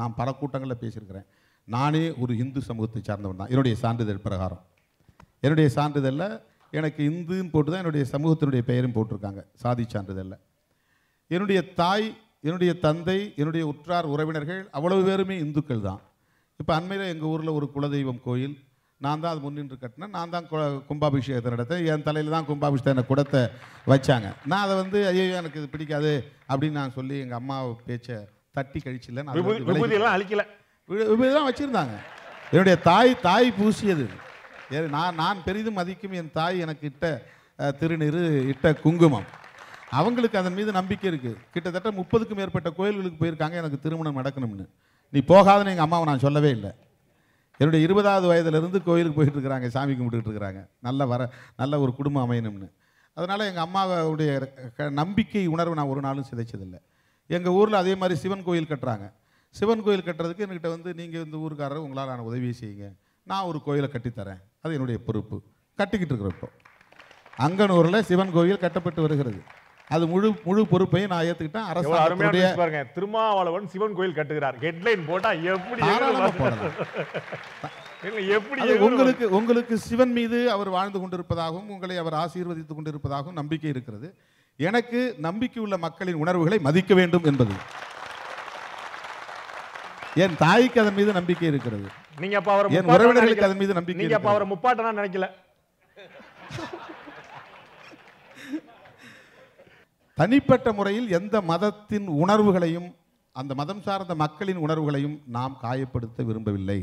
நான் பல கூட்டங்களில் பேசியிருக்கிறேன் நானே ஒரு இந்து சமூகத்தை சார்ந்தவன் தான் என்னுடைய சான்றிதழ் பிரகாரம் என்னுடைய சான்றிதழில் எனக்கு இந்துன்னு போட்டு தான் என்னுடைய சமூகத்தினுடைய பெயரும் போட்டிருக்காங்க சாதி சான்றிதழில் என்னுடைய தாய் என்னுடைய தந்தை என்னுடைய உற்றார் உறவினர்கள் அவ்வளவு பேருமே இந்துக்கள் தான் இப்போ அண்மையில் எங்கள் ஊரில் ஒரு குலதெய்வம் கோயில் நான் தான் அது முன்னின்று கட்டினேன் நான் தான் கு கும்பாபிஷேகத்தை நடத்தேன் என் தலையில் தான் கும்பாபிஷேகத்தை குடத்தை வச்சாங்க நான் அதை வந்து ஐயோ எனக்கு இது பிடிக்காது அப்படின்னு நான் சொல்லி எங்கள் அம்மா பேச்சை தட்டி கழிச்சில அழிக்கல விபூதியெல்லாம் வச்சிருந்தாங்க என்னுடைய தாய் தாய் பூசியது நான் நான் பெரிதும் மதிக்கும் என் தாய் எனக்கு இட்ட திருநீர் இட்ட குங்குமம் அவங்களுக்கு அதன் மீது நம்பிக்கை இருக்குது கிட்டத்தட்ட முப்பதுக்கும் மேற்பட்ட கோயில்களுக்கு போயிருக்காங்க எனக்கு திருமணம் நடக்கணும்னு நீ போகாதுன்னு எங்கள் அம்மாவை நான் சொல்லவே இல்லை என்னுடைய இருபதாவது வயதுலேருந்து கோயிலுக்கு போயிட்டு இருக்கிறாங்க சாமி கும்பிட்டுட்டு இருக்கிறாங்க நல்ல வர நல்ல ஒரு குடும்பம் அமையணும்னு அதனால் எங்கள் அம்மாவுடைய நம்பிக்கை உணர்வு நான் ஒரு நாளும் சிதைச்சதில்லை எங்கள் ஊரில் அதே மாதிரி சிவன் கோயில் கட்டுறாங்க சிவன் கோயில் கட்டுறதுக்கு என்கிட்ட வந்து நீங்கள் இந்த ஊருக்காரர் உங்களால் உதவி செய்யுங்க நான் ஒரு கோயிலை கட்டித்தரேன் அது என்னுடைய பொறுப்பு கட்டிக்கிட்டு இருக்கிறோம் இப்போ அங்கனூரில் சிவன் கோயில் கட்டப்பட்டு வருகிறது அது முழு முழு பொறுப்பையும் நான் ஏத்துக்கிட்டேன் அரசு பாருங்க திருமாவளவன் சிவன் கோயில் கட்டுகிறார் ஹெட்லைன் போட்டா எப்படி எப்படி உங்களுக்கு உங்களுக்கு சிவன் மீது அவர் வாழ்ந்து கொண்டிருப்பதாகவும் உங்களை அவர் ஆசீர்வதித்துக் கொண்டிருப்பதாகவும் நம்பிக்கை இருக்கிறது எனக்கு நம்பிக்கை உள்ள மக்களின் உணர்வுகளை மதிக்க வேண்டும் என்பது என் தாய்க்கு அதன் மீது நம்பிக்கை இருக்கிறது நீங்க அப்ப அவர் என் உறவினர்களுக்கு அதன் மீது நம்பிக்கை நீங்க அப்ப அவரை முப்பாட்டனா நினைக்கல தனிப்பட்ட முறையில் எந்த மதத்தின் உணர்வுகளையும் அந்த மதம் சார்ந்த மக்களின் உணர்வுகளையும் நாம் காயப்படுத்த விரும்பவில்லை